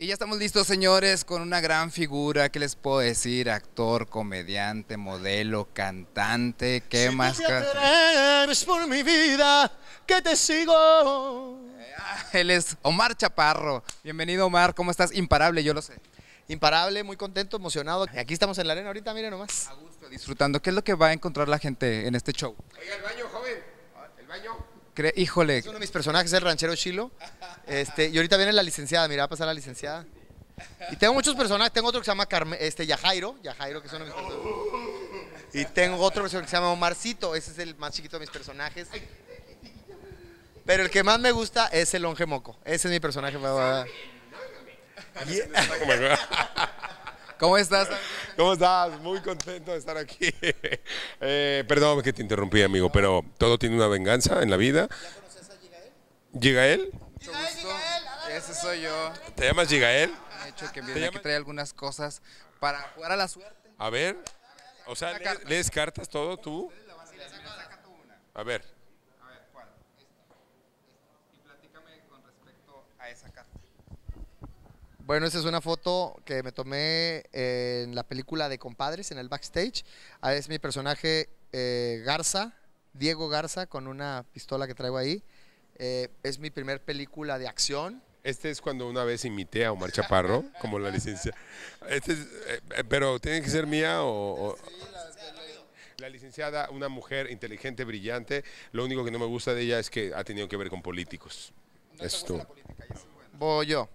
Y ya estamos listos, señores, con una gran figura, ¿qué les puedo decir? Actor, comediante, modelo, cantante, ¿qué más? Te por mi vida, que te sigo. Él es Omar Chaparro. Bienvenido, Omar. ¿Cómo estás? Imparable, yo lo sé. Imparable, muy contento, emocionado. Aquí estamos en la arena ahorita, miren nomás. A gusto, disfrutando. ¿Qué es lo que va a encontrar la gente en este show? el baño, joven. El baño. Híjole. Es uno de mis personajes, el ranchero Chilo. Este, y ahorita viene la licenciada, mira, va a pasar la licenciada. Y tengo muchos personajes, tengo otro que se llama este, Yajairo, Yajairo, que es uno de mis personajes. Y tengo otro que se llama Omarcito, ese es el más chiquito de mis personajes. Pero el que más me gusta es el longe moco. Ese es mi personaje favorito. Oh ¿Cómo estás? ¿Cómo estás? Muy contento de estar aquí. Eh, perdón que te interrumpí, amigo, pero todo tiene una venganza en la vida. ¿Ya conoces a Gigael? ¿Gigael? Gigael. Ese soy yo. ¿Te llamas Gigael? De hecho, que viene aquí trae algunas cosas para jugar a la suerte. A ver, o sea, ¿le, ¿lees cartas todo tú? A ver. A ver, ¿cuál? Y platícame con respecto a esa carta. Bueno, esa es una foto que me tomé eh, en la película de Compadres, en el backstage. Ah, es mi personaje eh, Garza, Diego Garza, con una pistola que traigo ahí. Eh, es mi primer película de acción. Este es cuando una vez imité a Omar Chaparro, como la licencia. Este pero tiene que ser mía o... la, licenciada, una mujer inteligente, brillante. Lo único que no me gusta de ella es que ha tenido que ver con políticos. Es Esto. Voy yo.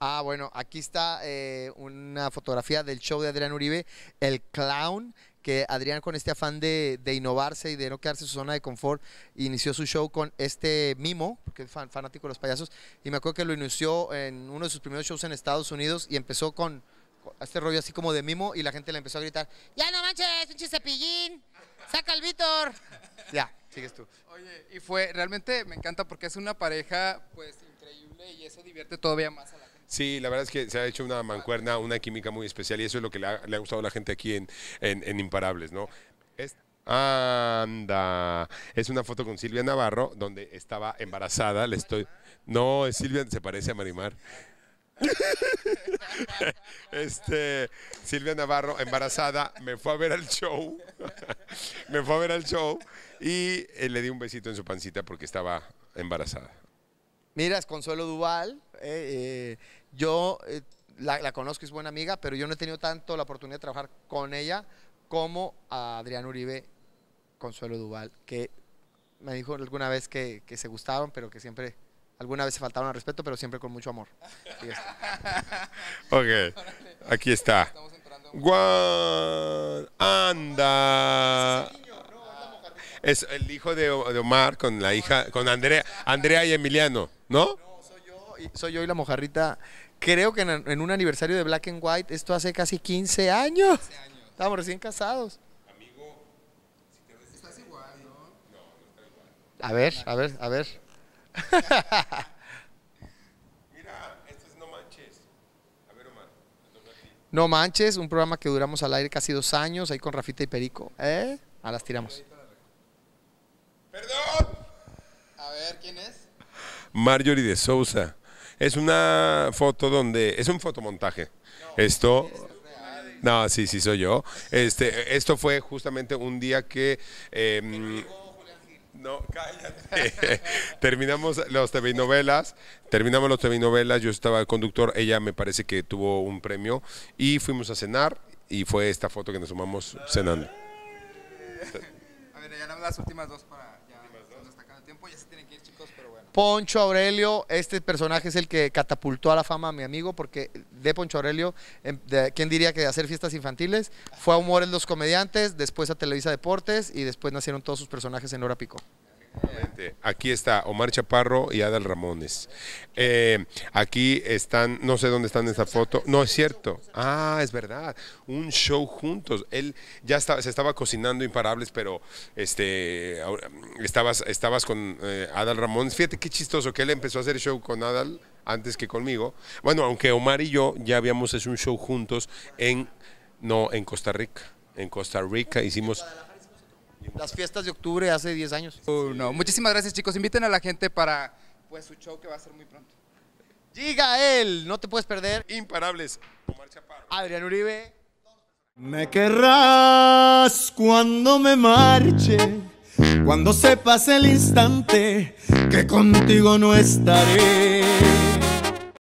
Ah, bueno, aquí está eh, una fotografía del show de Adrián Uribe, el clown, que Adrián con este afán de, innovarse y de no quedarse en su zona de confort, inició su show con este mimo, porque es fan, fanático de los payasos, y me acuerdo que lo inició en uno de sus primeros shows en Estados Unidos y empezó con, este rollo así como de mimo y la gente le empezó a gritar, ya no manches, un cepillín, saca el Víctor. ya, sigues tú. Oye, y fue, realmente me encanta porque es una pareja pues increíble y eso divierte todavía más a la gente. Sí, la verdad es que se ha hecho una mancuerna, una química muy especial y eso es lo que le ha, gustado a la gente aquí en, Imparables, ¿no? anda, es una foto con Silvia Navarro donde estaba embarazada, le estoy... No, Silvia se parece a Marimar. este, Silvia Navarro, embarazada, me fue a ver al show. me fue a ver al show y eh, le di un besito en su pancita porque estaba embarazada. Miras, Consuelo Duval. eh, eh yo eh, la, conozco, es buena amiga, pero yo no he tenido tanto la oportunidad de trabajar con ella como a Adrián Uribe Consuelo Duval, que me dijo alguna vez que, se gustaban, pero que siempre alguna vez se faltaron al respeto, pero siempre con mucho amor. ok, aquí está. Guau, anda. Es el hijo de Omar con la hija, con Andrea, Andrea y Emiliano, ¿no? soy yo y la mojarrita. Creo que en, un aniversario de Black and White, esto hace casi 15 años. Estamos recién casados. Amigo, si te ves, estás igual, ¿no? No, no está igual. A ver, a ver, a ver. Mira, esto es No Manches. A ver, Omar. No Manches, un programa que duramos al aire casi dos años, ahí con Rafita y Perico. ¿Eh? A ah, las tiramos. ¡Perdón! A ver, ¿quién es? Marjorie de Sousa. Es una foto donde. Es un fotomontaje. Esto. No, sí, sí, soy yo. Este, esto fue justamente un día que. Em, no, cállate. terminamos los telenovelas. terminamos los telenovelas. yo estaba el conductor, ella me parece que tuvo un premio y fuimos a cenar y fue esta foto que nos sumamos cenando. A ver, ya las últimas dos para... Poncho Aurelio, este personaje es el que catapultó a la fama a mi amigo, porque de Poncho Aurelio, em, ¿quién diría que de hacer fiestas infantiles? Fue a en los Comediantes, después a Televisa Deportes y después nacieron todos sus personajes en Hora Pico. Aquí está Omar Chaparro y Adal Ramones. Eh, aquí están, no sé dónde están en esta foto. No es cierto. Ah, es verdad. Un show juntos. Él ya estaba, se estaba cocinando imparables, pero este, estabas, estabas con eh, Adal Ramones. Fíjate qué chistoso que él empezó a hacer show con Adal antes que conmigo. Bueno, aunque Omar y yo ya habíamos hecho un show juntos en, no, en Costa Rica. En Costa Rica hicimos las fiestas de octubre hace 10 años. Uh, no. Muchísimas gracias chicos, inviten a la gente para pues, su show que va a ser muy pronto. Llega él, no te puedes perder. Imparables, Adrián Uribe. Me querrás cuando me marche, cuando sepas el instante que contigo no estaré.